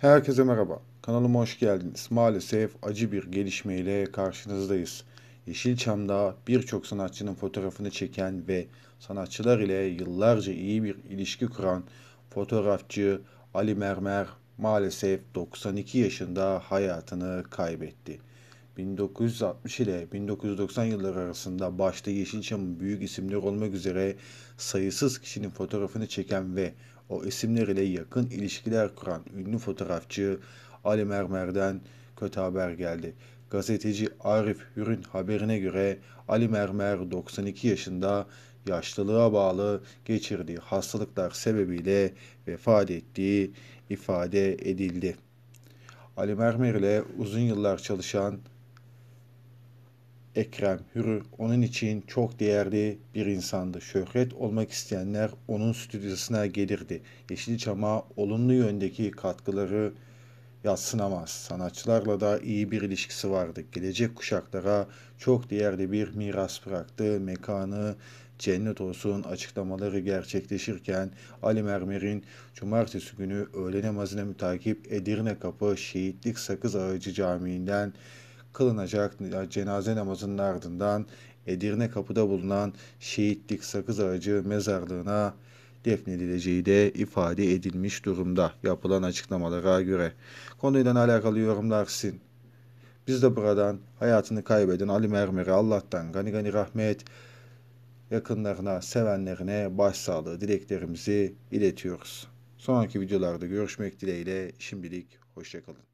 Herkese merhaba. Kanalıma hoş geldiniz. Maalesef acı bir gelişmeyle karşınızdayız. Yeşilçam'da birçok sanatçının fotoğrafını çeken ve sanatçılar ile yıllarca iyi bir ilişki kuran fotoğrafçı Ali Mermer maalesef 92 yaşında hayatını kaybetti. 1960 ile 1990 yılları arasında başta Yeşilçam'ın büyük isimleri olmak üzere sayısız kişinin fotoğrafını çeken ve o isimler ile yakın ilişkiler kuran ünlü fotoğrafçı Ali Mermer'den kötü haber geldi. Gazeteci Arif Hür'ün haberine göre Ali Mermer 92 yaşında yaşlılığa bağlı geçirdiği hastalıklar sebebiyle vefat ettiği ifade edildi. Ali Mermer ile uzun yıllar çalışan Ekrem Hürü onun için çok değerli bir insandı. Şöhret olmak isteyenler onun stüdyosuna gelirdi. Yeşilçam'a olumlu yöndeki katkıları yatsınamaz. Sanatçılarla da iyi bir ilişkisi vardı. Gelecek kuşaklara çok değerli bir miras bıraktı. Mekanı cennet olsun açıklamaları gerçekleşirken Ali Mermer'in cumartesi günü öğle namazına mütakip Edirne Kapı Şehitlik Sakız Ağacı Camii'nden kılınacak cenaze namazının ardından Edirne kapıda bulunan şehitlik sakız ağacı mezarlığına defnedileceği de ifade edilmiş durumda yapılan açıklamalara göre. Konuyla alakalı yorumlar sizin. Biz de buradan hayatını kaybeden Ali Mermer'e Allah'tan gani gani rahmet, yakınlarına, sevenlerine başsağlığı dileklerimizi iletiyoruz. Sonraki videolarda görüşmek dileğiyle şimdilik hoşçakalın.